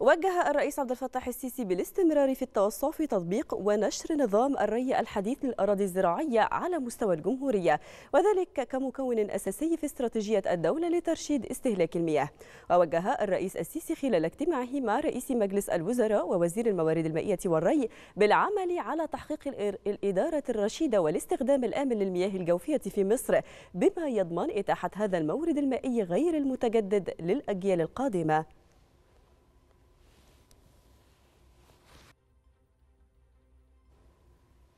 وجه الرئيس عبد الفتاح السيسي بالاستمرار في التوسع في تطبيق ونشر نظام الري الحديث للأراضي الزراعية على مستوى الجمهورية وذلك كمكون أساسي في استراتيجية الدولة لترشيد استهلاك المياه ووجه الرئيس السيسي خلال اجتماعه مع رئيس مجلس الوزراء ووزير الموارد المائية والري بالعمل على تحقيق الإدارة الرشيدة والاستخدام الآمن للمياه الجوفية في مصر بما يضمن إتاحة هذا المورد المائي غير المتجدد للأجيال القادمة